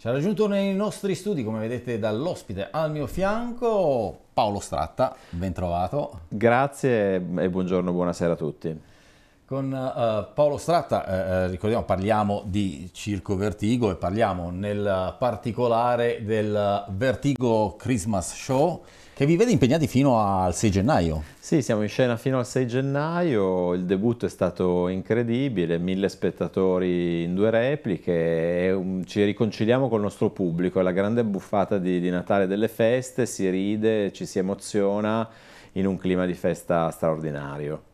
Ci ha raggiunto nei nostri studi, come vedete dall'ospite al mio fianco, Paolo Stratta, ben trovato. Grazie e buongiorno, buonasera a tutti. Con uh, Paolo Stratta, eh, eh, ricordiamo, parliamo di Circo Vertigo e parliamo nel particolare del Vertigo Christmas Show che vi vede impegnati fino al 6 gennaio. Sì, siamo in scena fino al 6 gennaio, il debutto è stato incredibile, mille spettatori in due repliche, un, ci riconciliamo col nostro pubblico, è la grande buffata di, di Natale delle feste, si ride, ci si emoziona in un clima di festa straordinario.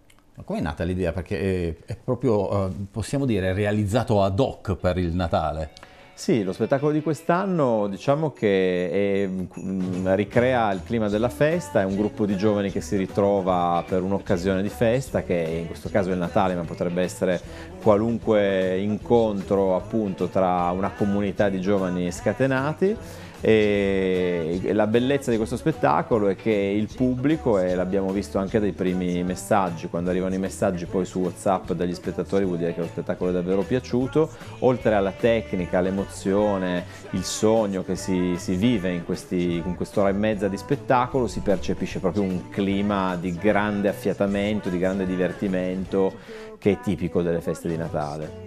Come è nata l'idea? Perché eh, è, proprio, eh, possiamo dire, realizzato ad hoc per il Natale. Sì, lo spettacolo di quest'anno diciamo che è, mm, ricrea il clima della festa, è un gruppo di giovani che si ritrova per un'occasione di festa che in questo caso è il Natale ma potrebbe essere qualunque incontro appunto tra una comunità di giovani scatenati e la bellezza di questo spettacolo è che il pubblico, e l'abbiamo visto anche dai primi messaggi, quando arrivano i messaggi poi su Whatsapp dagli spettatori vuol dire che lo spettacolo è davvero piaciuto, oltre alla tecnica, all'emozione, il sogno che si, si vive in, questi, in quest'ora e mezza di spettacolo, si percepisce proprio un clima di grande affiatamento, di grande divertimento che è tipico delle feste di Natale.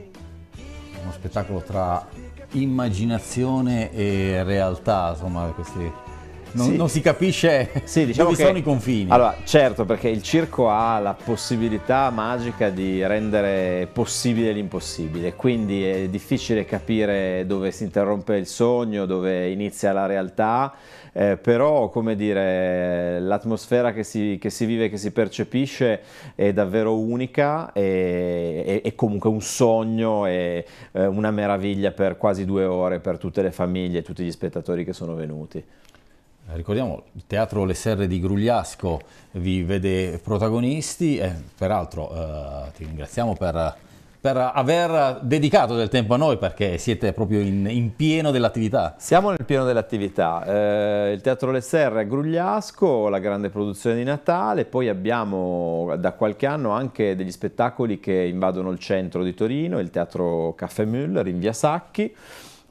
Uno spettacolo tra immaginazione e realtà, insomma, questi non, sì. non si capisce sì, diciamo dove che, sono i confini. Allora, certo, perché il circo ha la possibilità magica di rendere possibile l'impossibile, quindi è difficile capire dove si interrompe il sogno, dove inizia la realtà, eh, però come dire, l'atmosfera che si, che si vive, che si percepisce è davvero unica e è, è comunque un sogno e eh, una meraviglia per quasi due ore per tutte le famiglie e tutti gli spettatori che sono venuti. Eh, ricordiamo il teatro Le Serre di Grugliasco vi vede protagonisti e peraltro eh, ti ringraziamo per, per, aver dedicato del tempo a noi perché siete proprio in, in pieno dell'attività. Siamo nel pieno dell'attività, eh, il teatro Le Serre a Grugliasco, la grande produzione di Natale, poi abbiamo da qualche anno anche degli spettacoli che invadono il centro di Torino, il teatro Caffè Müller in via Sacchi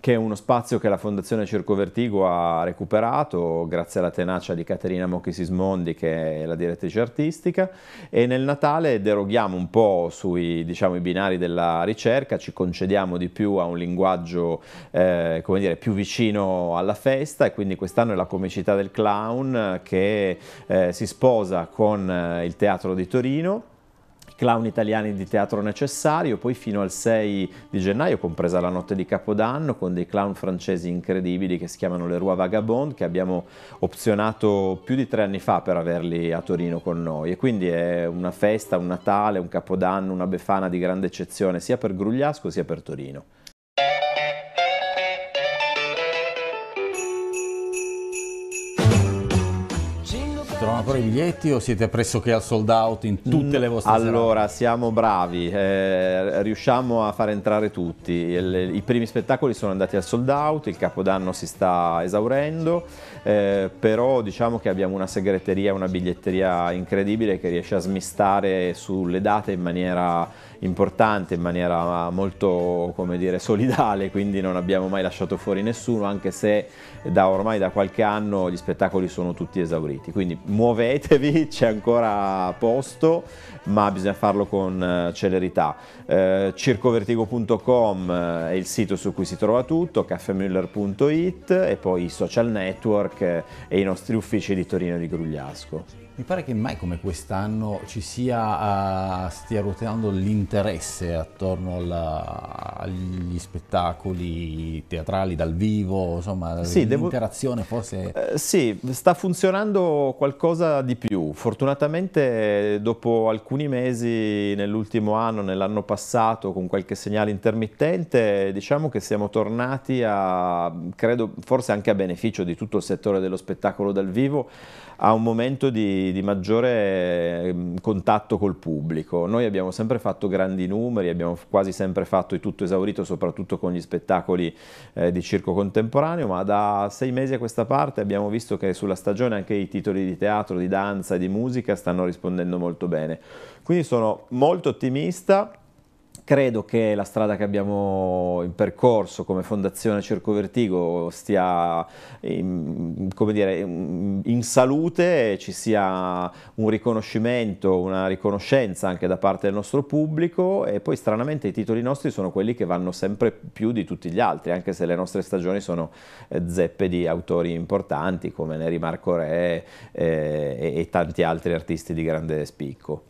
che è uno spazio che la Fondazione Circovertigo ha recuperato grazie alla tenacia di Caterina Mocchi Sismondi che è la direttrice artistica e nel Natale deroghiamo un po' sui diciamo, i binari della ricerca, ci concediamo di più a un linguaggio eh, come dire, più vicino alla festa e quindi quest'anno è la comicità del clown che eh, si sposa con eh, il teatro di Torino clown italiani di teatro necessario, poi fino al 6 di gennaio, compresa la notte di Capodanno, con dei clown francesi incredibili che si chiamano Le Roi Vagabond, che abbiamo opzionato più di tre anni fa per averli a Torino con noi. E quindi è una festa, un Natale, un Capodanno, una Befana di grande eccezione, sia per Grugliasco sia per Torino. Trovano ancora i biglietti o siete pressoché al sold out in tutte le vostre Allora, serate? siamo bravi, eh, riusciamo a far entrare tutti. Il, I primi spettacoli sono andati al sold out, il capodanno si sta esaurendo, eh, però diciamo che abbiamo una segreteria, una biglietteria incredibile che riesce a smistare sulle date in maniera importante, in maniera molto come dire, solidale, quindi non abbiamo mai lasciato fuori nessuno, anche se da ormai da qualche anno gli spettacoli sono tutti esauriti. Quindi muovetevi, c'è ancora posto, ma bisogna farlo con eh, celerità. Eh, circovertigo.com eh, è il sito su cui si trova tutto, caffemuller.it e poi i social network eh, e i nostri uffici di Torino e di Grugliasco. Mi pare che mai come quest'anno ci sia, uh, stia ruotando l'interesse attorno alla, agli spettacoli teatrali dal vivo, insomma, sì, l'interazione devo... forse... Eh, sì, sta funzionando qualcosa di più. Fortunatamente dopo alcuni mesi nell'ultimo anno, nell'anno passato, con qualche segnale intermittente, diciamo che siamo tornati a, credo, forse anche a beneficio di tutto il settore dello spettacolo dal vivo, a un momento di, di maggiore ehm, contatto col pubblico. Noi abbiamo sempre fatto grandi numeri, abbiamo quasi sempre fatto il tutto esaurito, soprattutto con gli spettacoli eh, di circo contemporaneo, ma da sei mesi a questa parte abbiamo visto che sulla stagione anche i titoli di teatro, di danza e di musica stanno rispondendo molto bene. Quindi sono molto ottimista Credo che la strada che abbiamo in percorso come Fondazione Circo Vertigo stia in, dire, in salute, ci sia un riconoscimento, una riconoscenza anche da parte del nostro pubblico e poi stranamente i titoli nostri sono quelli che vanno sempre più di tutti gli altri, anche se le nostre stagioni sono eh, zeppe di autori importanti come Neri Marco Re e, eh, e, e tanti altri artisti di grande spicco.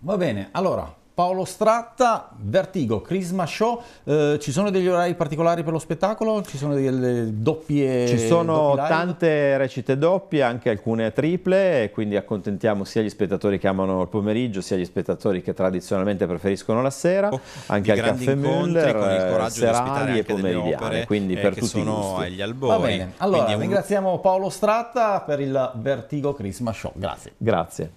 Va bene, allora Paolo Stratta, Vertigo, Christmas Show, eh, ci sono degli orari particolari per lo spettacolo? Ci sono delle doppie? Ci sono tante recite doppie, anche alcune triple, quindi accontentiamo sia gli spettatori che amano il pomeriggio, sia gli spettatori che tradizionalmente preferiscono la sera, oh, anche al caffè Müller, con il coraggio serali e pomeridiane, eh, quindi per tutti sono i gusti. agli albori. Va bene, allora un... ringraziamo Paolo Stratta per il Vertigo Christmas Show, grazie. Grazie.